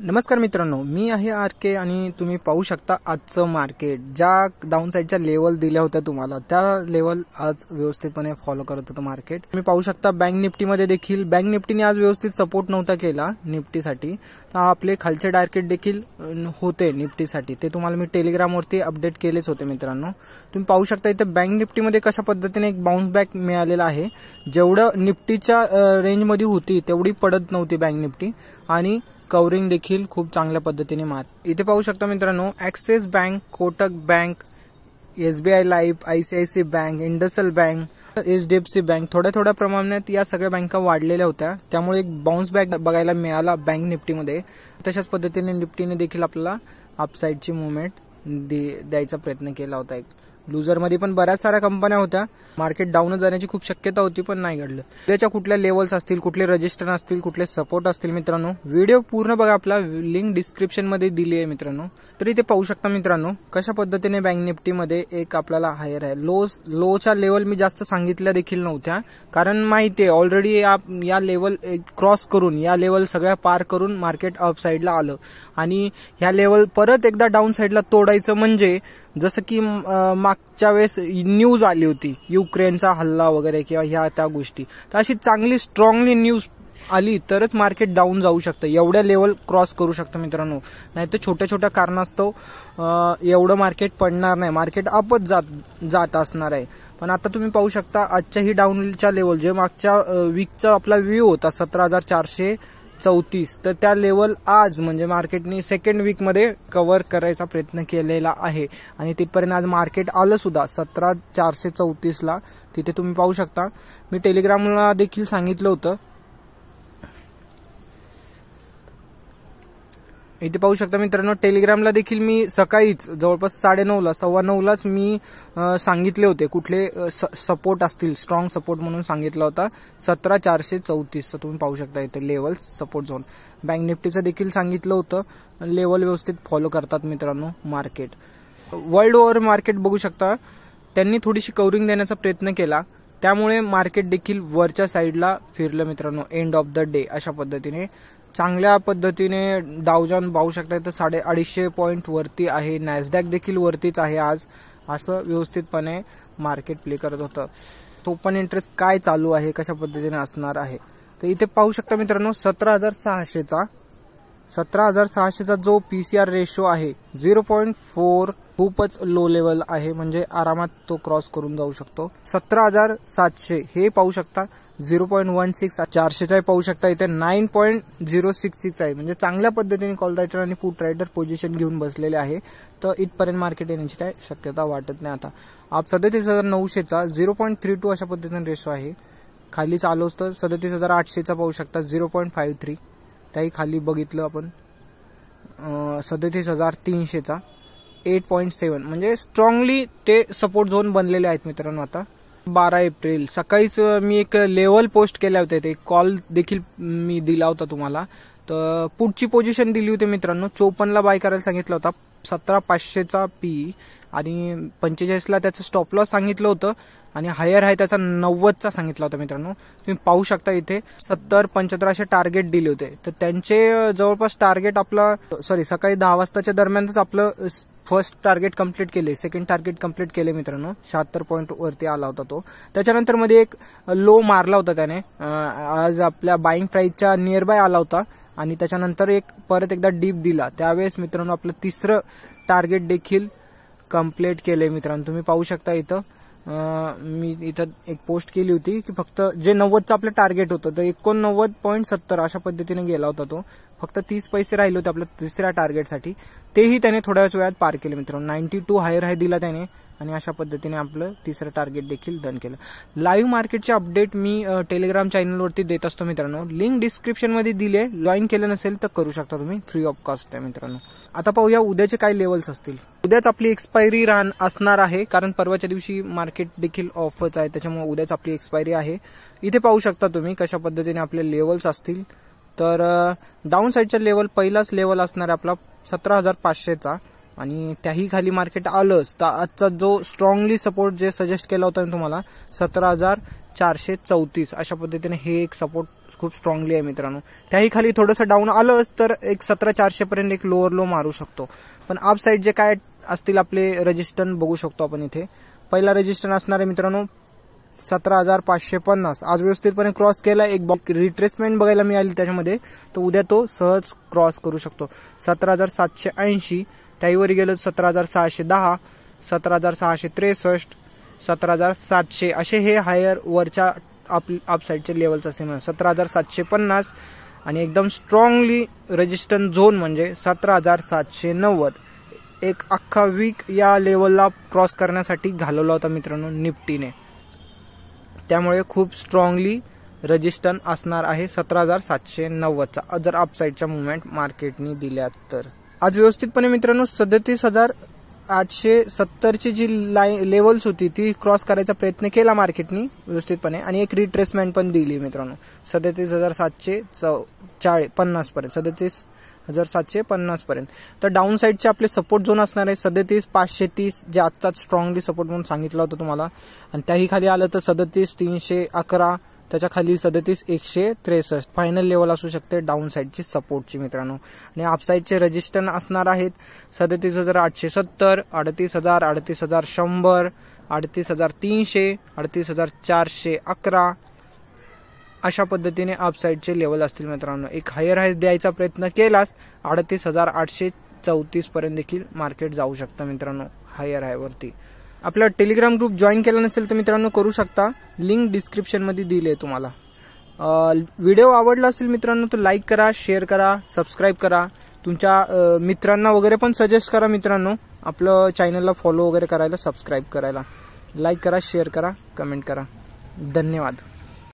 नमस्कार मित्रांनो मी आहे आर के आणि तुम्ही पाहू शकता आजचं मार्केट ज्या डाऊन साईडच्या लेवल दिल्या होत्या तुम्हाला त्या लेवल आज व्यवस्थितपणे फॉलो करत होतं मार्केट तुम्ही पाहू शकता बँक निफ्टीमध्ये देखील बँक निफ्टीने आज व्यवस्थित सपोर्ट नव्हता केला निफ्टीसाठी तर आपले खालचे डार्केट देखील होते निफ्टीसाठी ते तुम्हाला मी टेलिग्रामवरती अपडेट केलेच होते मित्रांनो तुम्ही पाहू शकता इथं बँक निफ्टीमध्ये कशा पद्धतीने एक बाउन्स बॅक मिळालेला आहे जेवढं निफ्टीच्या रेंजमध्ये होती तेवढी पडत नव्हती बँक निफ्टी आणि कवरिंग देखील खूप चांगल्या पद्धतीने मार इथे पाहू शकता मित्रांनो Axis bank Kotak bank S B I life I C I C bank IndusInd bank H D F C bank थोड्या थोड्या प्रमाणात या सगळ्या बँका वाढलेल्या होत्या त्यामुळे एक बाउन्स बॅक बघायला मिळाला बँक निफ्टीमध्ये तशाच पद्धतीने निफ्टीने देखील आपल्याला अपसाईडची मुवमेंट दे द्यायचा प्रयत्न केला होता एक लुजरमध्ये पण बऱ्याच साऱ्या कंपन्या होत्या मार्केट डाऊनच जाण्याची खूप शक्यता होती पण नाही घडलं त्याच्या कुठल्या लेवल्स असतील कुठले रजिस्टर असतील कुठले सपोर्ट असतील मित्रांनो व्हिडिओ पूर्ण बघा आपला लिंक डिस्क्रिप्शन मध्ये दिली आहे मित्रांनो तरी ते पाहू शकता मित्रांनो कशा पद्धतीने बँक निफ्टीमध्ये एक आपल्याला हायर आहे लो लोच्या लेवल मी जास्त सांगितल्या देखील नव्हत्या कारण माहिती आहे ऑलरेडी या लेवल क्रॉस करून या लेवल सगळ्या पार करून मार्केट अपसाईडला आलं आणि ह्या लेवल परत एकदा डाऊन साईडला तोडायचं म्हणजे जसं की मागच्या वेळेस न्यूज आली होती युक्रेनचा हल्ला वगैरे किंवा ह्या त्या गोष्टी तर अशी चांगली स्ट्रॉंगली न्यूज आली तरच मार्केट डाऊन जाऊ शकतं एवढ्या लेवल क्रॉस करू शकतं मित्रांनो नाही तर छोट्या छोट्या कारणास्तव एवढं मार्केट पडणार नाही मार्केट अपच जात जात असणार आहे पण आता तुम्ही पाहू शकता आजच्या ही डाऊनच्या लेवल जे मागच्या वीकचा आपला व्ह्यू होता सतरा हजार चारशे चौतीस तर त्या लेवल आज म्हणजे मार्केटने सेकंड वीकमध्ये कव्हर करायचा प्रयत्न केलेला आहे आणि तिथपर्यंत आज मार्केट सुद्धा सतरा चारशे चौतीसला तिथे तुम्ही पाहू शकता मी टेलिग्रामला देखील सांगितलं होतं इथे पाहू शकता मित्रांनो टेलिग्रामला देखील मी सकाळीच जवळपास साडेनऊला सव्वा नऊलाच मी सांगितले होते कुठले सपोर्ट असतील स्ट्रॉंग सपोर्ट म्हणून सांगितला होता सतरा चारशे चौतीसचा तुम्ही पाहू शकता इथे लेवल्स सपोर्ट झोन बँक निफ्टीचं देखील सांगितलं होतं लेवल व्यवस्थित फॉलो करतात मित्रांनो मार्केट वर्ल्ड ओव्हर मार्केट बघू शकता त्यांनी थोडीशी कवरिंग देण्याचा प्रयत्न केला त्यामुळे मार्केट देखील वरच्या साईडला फिरलं मित्रांनो एंड ऑफ द डे अशा पद्धतीने चांगल्या पद्धतीने डावजान पाहू शकता तर साडे अडीचशे पॉईंट वरती आहे नॅसडॅक देखील वरतीच आहे आज असं व्यवस्थितपणे मार्केट प्ले करत होतं तो पण इंटरेस्ट काय चालू आहे कशा पद्धतीने असणार आहे तर इथे पाहू शकता मित्रांनो सतरा हजार सहाशेचा सतरा हजार सहाशेचा जो पी सी आर रेशो आहे झिरो पॉईंट फोर खूपच लो लेवल आहे म्हणजे आरामात तो क्रॉस करून जाऊ शकतो सतरा हजार सातशे हे पाहू शकता झिरो पॉईंट वन सिक्स चारशेचा पाहू शकता इथे nine point zero six six आहे म्हणजे चांगल्या पद्धतीने कॉल रायटर आणि फूट रायडर पोझिशन घेऊन बसलेले आहे तर इथपर्यंत मार्केट येण्याची काय शक्यता वाटत नाही आता आप सदतीस हजार नऊशेचा झिरो पॉईंट थ्री टू अशा पद्धतीने रेशो आहे खाली चालू तर सदतीस हजार आठशेचा पाहू शकता झिरो पॉईंट फाईव्ह थ्री त्याही खाली बघितलं आपण सदतीस हजार तीनशेचा एट पॉईंट सेवन म्हणजे स्ट्रॉंगली ते सपोर्ट झोन बनलेले आहेत मित्रांनो आता बारा एप्रिल सकाळीच मी एक लेवल पोस्ट केल्या होत्या ते कॉल देखील मी दिला होता तुम्हाला तर पुढची पोझिशन दिली होती मित्रांनो चोपन्नला बाय करायला सांगितलं होता सतरा पाचशेचा पी आणि पंचेचाळीसला त्याचं स्टॉप लॉस सांगितलं होतं आणि हायर आहे त्याचा नव्वदचा सांगितला होता मित्रांनो तुम्ही पाहू शकता इथे सत्तर पंच्याहत्तर असे टार्गेट दिले होते तर त्यांचे जवळपास टार्गेट आपलं सॉरी सकाळी दहा वाजताच्या दरम्यानच आपलं फर्स्ट टार्गेट कंप्लीट केले सेकंड टार्गेट कंप्लीट केले मित्रांनो शहात्तर पॉईंट वरती आला होता तो त्याच्यानंतर मध्ये एक लो मारला होता त्याने आज आपल्या बाईंग प्राईसच्या नियर बाय आला होता आणि त्याच्यानंतर एक परत एकदा डीप दिला त्यावेळेस मित्रांनो आपलं तिसरं टार्गेट देखील कम्प्लीट केले मित्रांनो तुम्ही पाहू शकता इथं मी इथं एक पोस्ट केली होती की फक्त जे नव्वदचं आपलं टार्गेट होतं तर एकोणनव्वद पॉईंट सत्तर अशा पद्धतीने गेला होता तो फक्त तीस पैसे राहिले होते आपल्या तिसऱ्या टार्गेटसाठी तेही त्याने थोड्याच वेळात पार केले मित्रांनो नाईन्टी टू हायर हाय दिला त्याने आणि अशा पद्धतीने आपलं तिसरं टार्गेट देखील डन केलं लाईव्ह मार्केटचे अपडेट मी टेलिग्राम चॅनलवरती देत असतो मित्रांनो लिंक डिस्क्रिप्शनमध्ये दिले जॉईन केलं नसेल तर करू शकता तुम्ही फ्री ऑफ कॉस्ट आहे मित्रांनो आता पाहूया उद्याचे काय लेवल्स असतील उद्याच आपली एक्सपायरी रान असणार आहे कारण परवाच्या दिवशी मार्केट देखील ऑफच आहे त्याच्यामुळे उद्याच आपली एक्सपायरी आहे इथे पाहू शकता तुम्ही कशा पद्धतीने आपले लेवल्स असतील तर डाऊन साईडचा लेवल पहिलाच लेवल असणार आहे आपला सतरा हजार पाचशेचा आणि त्याही खाली मार्केट आलंच तर आजचा जो स्ट्रॉंगली सपोर्ट जे सजेस्ट केला होता मी तुम्हाला सतरा हजार चारशे चौतीस अशा पद्धतीने हे एक सपोर्ट खूप स्ट्रॉंगली आहे मित्रांनो त्याही खाली थोडंसं डाऊन आलंच तर एक सतरा चारशेपर्यंत एक लोअर लो मारू शकतो पण अपसाईड जे काय असतील आपले रजिस्टन बघू शकतो आपण इथे पहिला रजिस्टन असणार आहे मित्रांनो सतरा हजार पाचशे पन्नास आज व्यवस्थितपणे क्रॉस केला एक बॉक रिट्रेसमेंट बघायला मिळाली त्याच्यामध्ये तर उद्या तो सहज क्रॉस करू शकतो सतरा हजार सातशे ऐंशी त्याहीवर गेलो सतरा हजार सहाशे दहा सतरा हजार सहाशे त्रेसष्ट सतरा हजार सातशे असे हे हायर वरच्या आप अपसाईडचे लेवल्स असे म्हणून सतरा हजार सातशे पन्नास आणि एकदम स्ट्रॉंगली रजिस्टन झोन म्हणजे सतरा हजार सातशे नव्वद एक अख्खा वीक या लेवलला क्रॉस करण्यासाठी घालवला होता मित्रांनो निफ्टीने त्यामुळे खूप स्ट्रॉंगली रजिस्टन असणार आहे सतरा हजार सातशे नव्वदचा जर अपसाईडच्या मुवमेंट मार्केटनी दिल्याच तर आज व्यवस्थितपणे मित्रांनो सदतीस हजार आठशे सत्तरची जी लाईन लेवल्स होती ती क्रॉस करायचा प्रयत्न केला मार्केटनी व्यवस्थितपणे आणि एक रिट्रेसमेंट पण दिली मित्रांनो सदतीस हजार सातशे चौ चाळीस पन्नासपर्यंत सदतीस हजार सातशे पन्नासपर्यंत तर डाऊन साईडचे आपले सपोर्ट झोन असणार आहे सदतीस पाचशे तीस जे आजचाच स्ट्रॉंगली सपोर्ट म्हणून सांगितला होता तुम्हाला आणि त्याही खाली आलं तर सदतीस तीनशे अकरा त्याच्या खाली सदतीस एकशे त्रेसष्ट फायनल लेवल असू शकते डाऊन साईडची सपोर्टची मित्रांनो आणि अपसाईडचे रजिस्टन असणार आहेत सदतीस हजार आठशे सत्तर अडतीस हजार अडतीस हजार शंभर अडतीस हजार तीनशे अडतीस हजार चारशे अकरा अशा पद्धतीने अपसाईडचे लेवल असतील मित्रांनो एक हायर हाय द्यायचा प्रयत्न केलास अडतीस हजार आठशे चौतीसपर्यंत देखील मार्केट जाऊ शकता मित्रांनो हायर हायवरती आपला टेलिग्राम ग्रुप जॉईन केला नसेल तर मित्रांनो करू शकता लिंक डिस्क्रिप्शनमध्ये दिली आहे तुम्हाला व्हिडिओ आवडला असेल मित्रांनो तर लाईक करा शेअर करा सबस्क्राईब करा तुमच्या मित्रांना वगैरे पण सजेस्ट करा मित्रांनो आपलं चॅनलला फॉलो वगैरे करायला सबस्क्राईब करायला लाईक करा शेअर करा कमेंट करा धन्यवाद